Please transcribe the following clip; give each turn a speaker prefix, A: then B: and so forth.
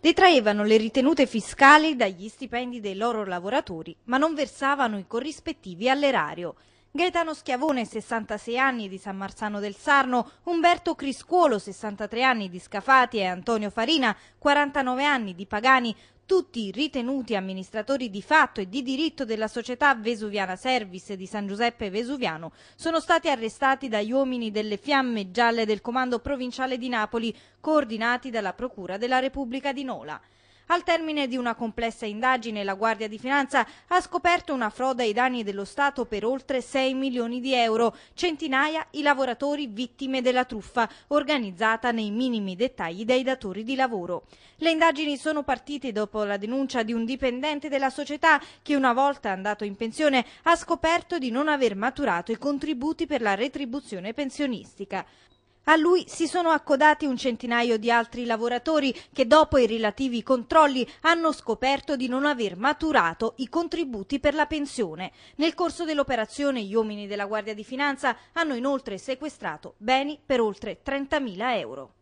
A: Detraevano le ritenute fiscali dagli stipendi dei loro lavoratori, ma non versavano i corrispettivi all'erario. Gaetano Schiavone, 66 anni, di San Marzano del Sarno, Umberto Criscuolo, 63 anni, di Scafati e Antonio Farina, 49 anni, di Pagani, tutti ritenuti amministratori di fatto e di diritto della società Vesuviana Service di San Giuseppe Vesuviano sono stati arrestati dagli uomini delle Fiamme Gialle del Comando Provinciale di Napoli, coordinati dalla Procura della Repubblica di Nola. Al termine di una complessa indagine la Guardia di Finanza ha scoperto una frode ai danni dello Stato per oltre 6 milioni di euro, centinaia i lavoratori vittime della truffa organizzata nei minimi dettagli dai datori di lavoro. Le indagini sono partite dopo la denuncia di un dipendente della società che una volta andato in pensione ha scoperto di non aver maturato i contributi per la retribuzione pensionistica. A lui si sono accodati un centinaio di altri lavoratori che dopo i relativi controlli hanno scoperto di non aver maturato i contributi per la pensione. Nel corso dell'operazione gli uomini della Guardia di Finanza hanno inoltre sequestrato beni per oltre 30.000 euro.